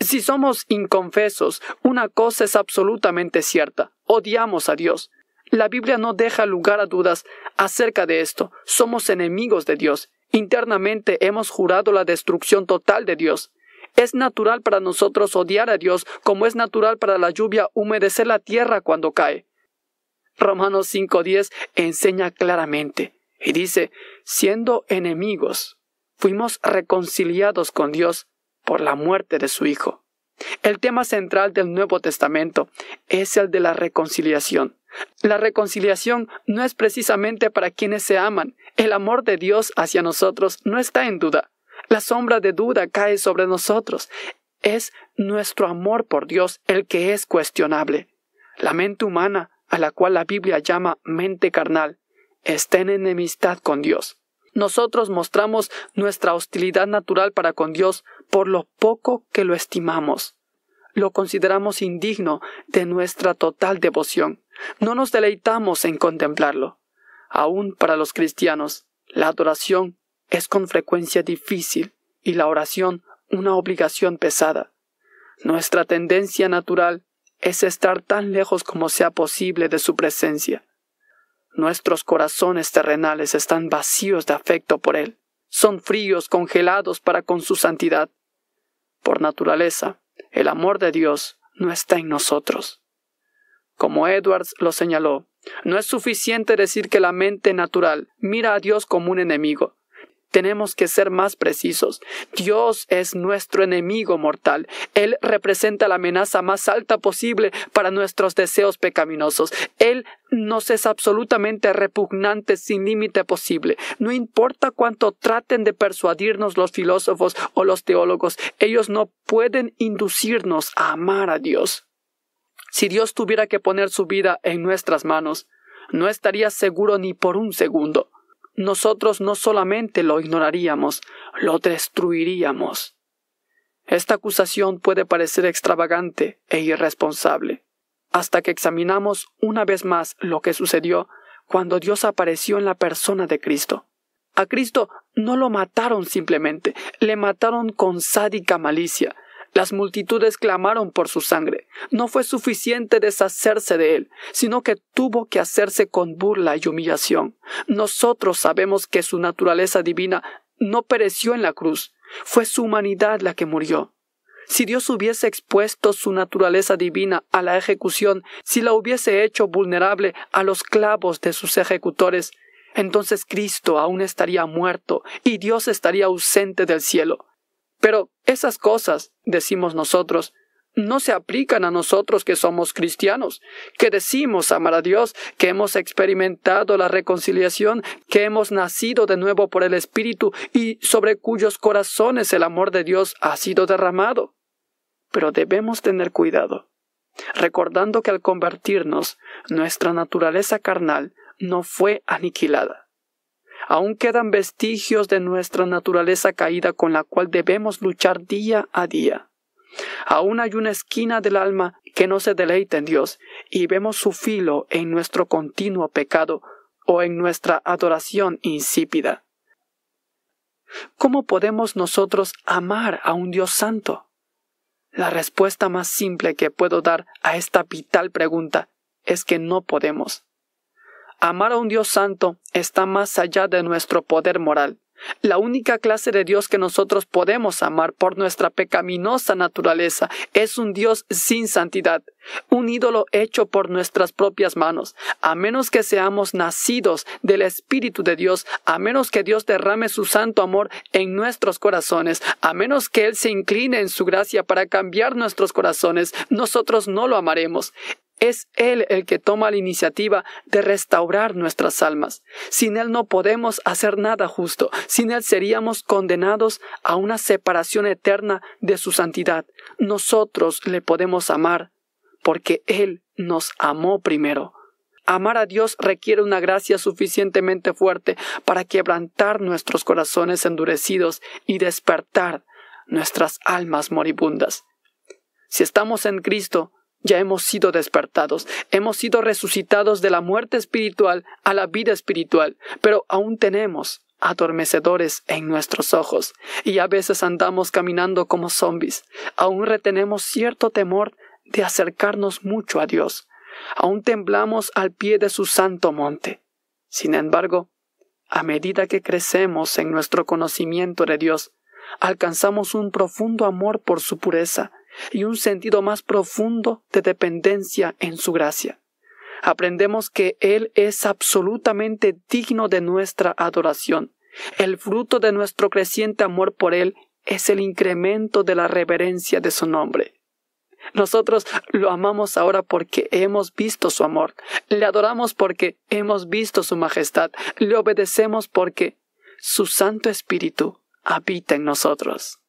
Si somos inconfesos, una cosa es absolutamente cierta, odiamos a Dios. La Biblia no deja lugar a dudas acerca de esto, somos enemigos de Dios, internamente hemos jurado la destrucción total de Dios. Es natural para nosotros odiar a Dios como es natural para la lluvia humedecer la tierra cuando cae. Romanos 5.10 enseña claramente y dice, siendo enemigos, fuimos reconciliados con Dios por la muerte de su Hijo. El tema central del Nuevo Testamento es el de la reconciliación. La reconciliación no es precisamente para quienes se aman. El amor de Dios hacia nosotros no está en duda. La sombra de duda cae sobre nosotros. Es nuestro amor por Dios el que es cuestionable. La mente humana, a la cual la Biblia llama mente carnal, está en enemistad con Dios. Nosotros mostramos nuestra hostilidad natural para con Dios por lo poco que lo estimamos. Lo consideramos indigno de nuestra total devoción. No nos deleitamos en contemplarlo. Aún para los cristianos, la adoración es con frecuencia difícil y la oración una obligación pesada. Nuestra tendencia natural es estar tan lejos como sea posible de su presencia. Nuestros corazones terrenales están vacíos de afecto por Él, son fríos, congelados para con su santidad por naturaleza, el amor de Dios no está en nosotros. Como Edwards lo señaló, no es suficiente decir que la mente natural mira a Dios como un enemigo, tenemos que ser más precisos. Dios es nuestro enemigo mortal. Él representa la amenaza más alta posible para nuestros deseos pecaminosos. Él nos es absolutamente repugnante sin límite posible. No importa cuánto traten de persuadirnos los filósofos o los teólogos, ellos no pueden inducirnos a amar a Dios. Si Dios tuviera que poner su vida en nuestras manos, no estaría seguro ni por un segundo nosotros no solamente lo ignoraríamos, lo destruiríamos. Esta acusación puede parecer extravagante e irresponsable, hasta que examinamos una vez más lo que sucedió cuando Dios apareció en la persona de Cristo. A Cristo no lo mataron simplemente, le mataron con sádica malicia, las multitudes clamaron por su sangre. No fue suficiente deshacerse de él, sino que tuvo que hacerse con burla y humillación. Nosotros sabemos que su naturaleza divina no pereció en la cruz, fue su humanidad la que murió. Si Dios hubiese expuesto su naturaleza divina a la ejecución, si la hubiese hecho vulnerable a los clavos de sus ejecutores, entonces Cristo aún estaría muerto y Dios estaría ausente del cielo. Pero esas cosas decimos nosotros, no se aplican a nosotros que somos cristianos, que decimos amar a Dios, que hemos experimentado la reconciliación, que hemos nacido de nuevo por el Espíritu y sobre cuyos corazones el amor de Dios ha sido derramado. Pero debemos tener cuidado, recordando que al convertirnos, nuestra naturaleza carnal no fue aniquilada. Aún quedan vestigios de nuestra naturaleza caída con la cual debemos luchar día a día. Aún hay una esquina del alma que no se deleita en Dios y vemos su filo en nuestro continuo pecado o en nuestra adoración insípida. ¿Cómo podemos nosotros amar a un Dios santo? La respuesta más simple que puedo dar a esta vital pregunta es que no podemos. Amar a un Dios santo está más allá de nuestro poder moral. La única clase de Dios que nosotros podemos amar por nuestra pecaminosa naturaleza es un Dios sin santidad, un ídolo hecho por nuestras propias manos. A menos que seamos nacidos del Espíritu de Dios, a menos que Dios derrame su santo amor en nuestros corazones, a menos que Él se incline en su gracia para cambiar nuestros corazones, nosotros no lo amaremos. Es Él el que toma la iniciativa de restaurar nuestras almas. Sin Él no podemos hacer nada justo. Sin Él seríamos condenados a una separación eterna de su santidad. Nosotros le podemos amar porque Él nos amó primero. Amar a Dios requiere una gracia suficientemente fuerte para quebrantar nuestros corazones endurecidos y despertar nuestras almas moribundas. Si estamos en Cristo, ya hemos sido despertados, hemos sido resucitados de la muerte espiritual a la vida espiritual, pero aún tenemos adormecedores en nuestros ojos, y a veces andamos caminando como zombis, aún retenemos cierto temor de acercarnos mucho a Dios, aún temblamos al pie de su santo monte. Sin embargo, a medida que crecemos en nuestro conocimiento de Dios, alcanzamos un profundo amor por su pureza, y un sentido más profundo de dependencia en su gracia. Aprendemos que Él es absolutamente digno de nuestra adoración. El fruto de nuestro creciente amor por Él es el incremento de la reverencia de su nombre. Nosotros lo amamos ahora porque hemos visto su amor, le adoramos porque hemos visto su majestad, le obedecemos porque su Santo Espíritu habita en nosotros.